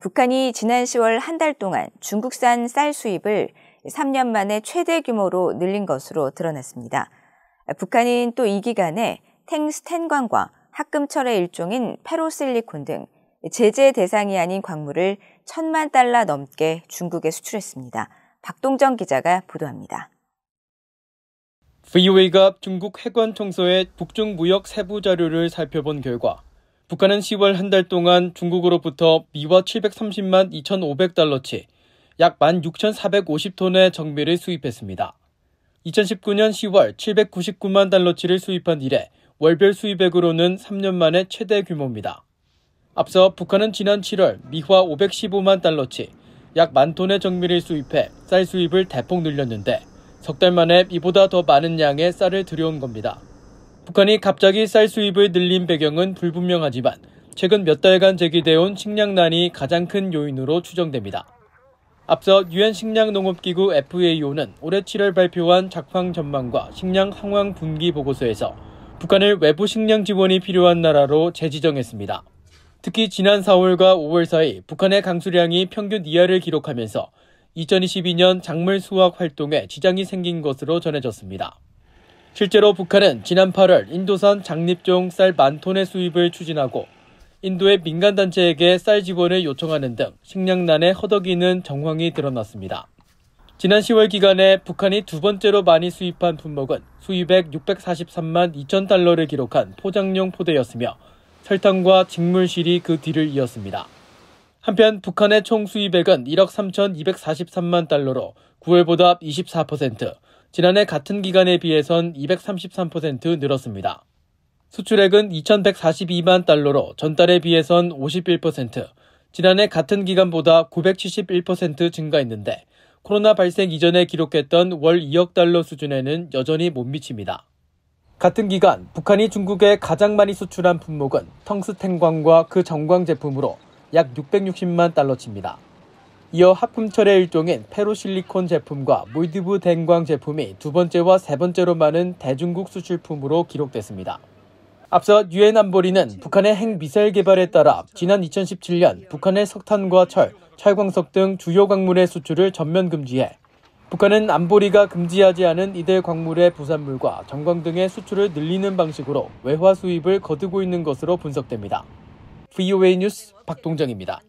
북한이 지난 10월 한 달 동안 중국산 쌀 수입을 3년 만에 최대 규모로 늘린 것으로 드러났습니다. 북한은 또 이 기간에 탱스텐광과 합금철의 일종인 페로실리콘 등 제재 대상이 아닌 광물을 천만 달러 넘게 중국에 수출했습니다. 박동정 기자가 보도합니다. VOA가 중국 해관 청소의 북중 무역 세부 자료를 살펴본 결과 북한은 10월 한 달 동안 중국으로부터 미화 730만 2,500달러치 약 16,450톤의 정밀을 수입했습니다. 2019년 10월 799만 달러치를 수입한 이래 월별 수입액으로는 3년 만에 최대 규모입니다. 앞서 북한은 지난 7월 미화 515만 달러치 약 만 톤의 정밀을 수입해 쌀 수입을 대폭 늘렸는데 석 달 만에 이보다 더 많은 양의 쌀을 들여온 겁니다. 북한이 갑자기 쌀 수입을 늘린 배경은 불분명하지만 최근 몇 달간 제기돼온 식량난이 가장 큰 요인으로 추정됩니다. 앞서 유엔 식량농업기구 FAO는 올해 7월 발표한 작황 전망과 식량 상황 분기 보고서에서 북한을 외부 식량 지원이 필요한 나라로 재지정했습니다. 특히 지난 4월과 5월 사이 북한의 강수량이 평균 이하를 기록하면서 2022년 작물 수확 활동에 지장이 생긴 것으로 전해졌습니다. 실제로 북한은 지난 8월 인도산 장립종 쌀 만톤의 수입을 추진하고 인도의 민간단체에게 쌀 지원을 요청하는 등 식량난에 허덕이는 정황이 드러났습니다. 지난 10월 기간에 북한이 두 번째로 많이 수입한 품목은 수입액 643만 2천 달러를 기록한 포장용 포대였으며 설탕과 직물실이 그 뒤를 이었습니다. 한편 북한의 총 수입액은 1억 3,243만 달러로 9월보다 24%, 지난해 같은 기간에 비해선 233% 늘었습니다. 수출액은 2,142만 달러로 전달에 비해선 51%, 지난해 같은 기간보다 971% 증가했는데 코로나 발생 이전에 기록했던 월 2억 달러 수준에는 여전히 못 미칩니다. 같은 기간 북한이 중국에 가장 많이 수출한 품목은 텅스텐광과 그전광 제품으로 약 660만 달러치입니다. 이어 합품철의 일종인 페로실리콘 제품과 몰디브 댕광 제품이 두 번째와 세 번째로 많은 대중국 수출품으로 기록됐습니다. 앞서 유엔 안보리는 북한의 핵 미사일 개발에 따라 지난 2017년 북한의 석탄과 철, 철광석 등 주요 광물의 수출을 전면 금지해 북한은 안보리가 금지하지 않은 이들 광물의 부산물과 전광 등의 수출을 늘리는 방식으로 외화 수입을 거두고 있는 것으로 분석됩니다. VOA 뉴스 박동정입니다.